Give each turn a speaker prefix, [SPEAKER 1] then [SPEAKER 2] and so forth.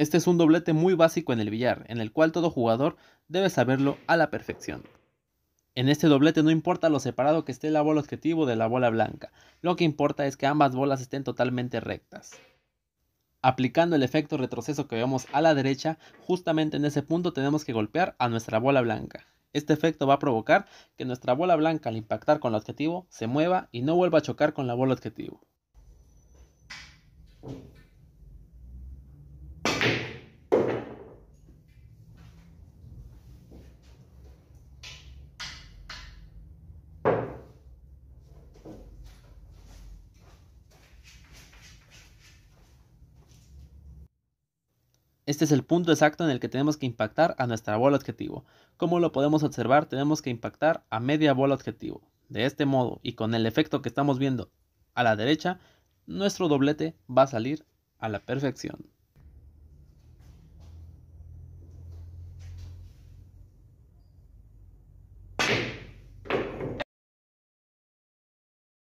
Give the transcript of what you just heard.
[SPEAKER 1] Este es un doblete muy básico en el billar, en el cual todo jugador debe saberlo a la perfección. En este doblete no importa lo separado que esté la bola objetivo de la bola blanca, lo que importa es que ambas bolas estén totalmente rectas. Aplicando el efecto retroceso que vemos a la derecha, justamente en ese punto tenemos que golpear a nuestra bola blanca. Este efecto va a provocar que nuestra bola blanca al impactar con el objetivo se mueva y no vuelva a chocar con la bola objetivo. Este es el punto exacto en el que tenemos que impactar a nuestra bola objetivo. Como lo podemos observar, tenemos que impactar a media bola objetivo. De este modo, y con el efecto que estamos viendo a la derecha, nuestro doblete va a salir a la perfección.